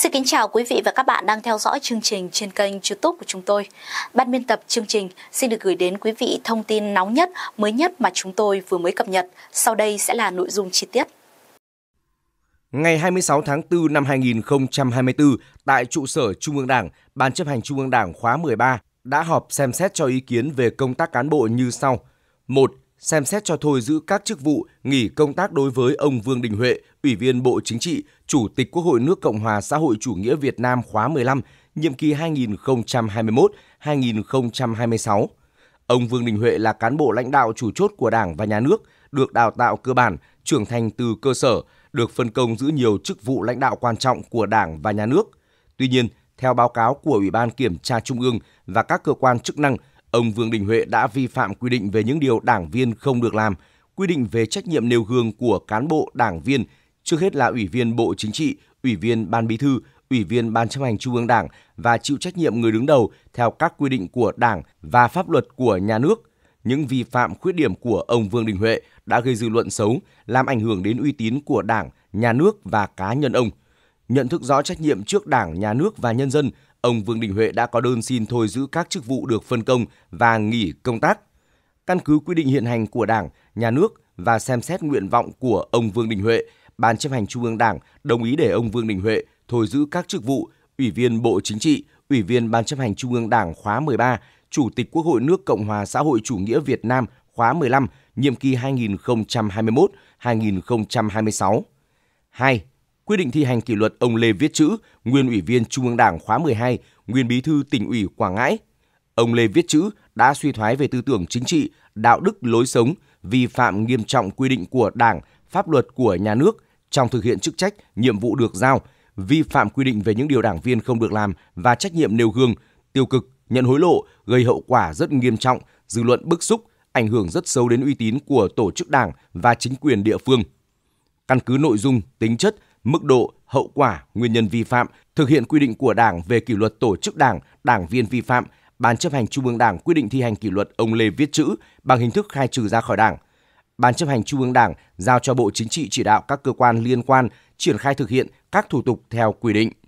Xin kính chào quý vị và các bạn đang theo dõi chương trình trên kênh YouTube của chúng tôi. Ban biên tập chương trình xin được gửi đến quý vị thông tin nóng nhất, mới nhất mà chúng tôi vừa mới cập nhật. Sau đây sẽ là nội dung chi tiết. Ngày 26 tháng 4 năm 2024, tại trụ sở Trung ương Đảng, Ban chấp hành Trung ương Đảng khóa 13 đã họp xem xét cho ý kiến về công tác cán bộ như sau. 1 xem xét cho thôi giữ các chức vụ nghỉ công tác đối với ông Vương Đình Huệ, Ủy viên Bộ Chính trị, Chủ tịch Quốc hội nước Cộng hòa xã hội chủ nghĩa Việt Nam khóa 15, nhiệm kỳ 2021-2026. Ông Vương Đình Huệ là cán bộ lãnh đạo chủ chốt của Đảng và Nhà nước, được đào tạo cơ bản, trưởng thành từ cơ sở, được phân công giữ nhiều chức vụ lãnh đạo quan trọng của Đảng và Nhà nước. Tuy nhiên, theo báo cáo của Ủy ban Kiểm tra Trung ương và các cơ quan chức năng, Ông Vương Đình Huệ đã vi phạm quy định về những điều đảng viên không được làm, quy định về trách nhiệm nêu gương của cán bộ đảng viên, trước hết là Ủy viên Bộ Chính trị, Ủy viên Ban Bí thư, Ủy viên Ban chấp hành Trung ương Đảng và chịu trách nhiệm người đứng đầu theo các quy định của Đảng và pháp luật của nhà nước. Những vi phạm khuyết điểm của ông Vương Đình Huệ đã gây dư luận xấu, làm ảnh hưởng đến uy tín của Đảng, nhà nước và cá nhân ông. Nhận thức rõ trách nhiệm trước Đảng, nhà nước và nhân dân – ông Vương Đình Huệ đã có đơn xin thôi giữ các chức vụ được phân công và nghỉ công tác. Căn cứ quy định hiện hành của Đảng, Nhà nước và xem xét nguyện vọng của ông Vương Đình Huệ, Ban chấp hành Trung ương Đảng đồng ý để ông Vương Đình Huệ thôi giữ các chức vụ Ủy viên Bộ Chính trị, Ủy viên Ban chấp hành Trung ương Đảng khóa 13, Chủ tịch Quốc hội nước Cộng hòa xã hội chủ nghĩa Việt Nam khóa 15, nhiệm kỳ 2021-2026. 2 quyết định thi hành kỷ luật ông Lê Viết Chữ, nguyên Ủy viên Trung ương Đảng khóa 12, nguyên Bí thư tỉnh ủy Quảng Ngãi. Ông Lê Viết Chữ đã suy thoái về tư tưởng chính trị, đạo đức lối sống, vi phạm nghiêm trọng quy định của Đảng, pháp luật của nhà nước trong thực hiện chức trách, nhiệm vụ được giao, vi phạm quy định về những điều đảng viên không được làm và trách nhiệm nêu gương, tiêu cực, nhận hối lộ gây hậu quả rất nghiêm trọng, dư luận bức xúc, ảnh hưởng rất sâu đến uy tín của tổ chức đảng và chính quyền địa phương. Căn cứ nội dung, tính chất, mức độ, hậu quả, nguyên nhân vi phạm, thực hiện quy định của Đảng về kỷ luật tổ chức Đảng, đảng viên vi phạm, Ban chấp hành Trung ương Đảng quyết định thi hành kỷ luật ông Lê Viết Chữ bằng hình thức khai trừ ra khỏi Đảng. Ban chấp hành Trung ương Đảng giao cho Bộ Chính trị chỉ đạo các cơ quan liên quan triển khai thực hiện các thủ tục theo quy định.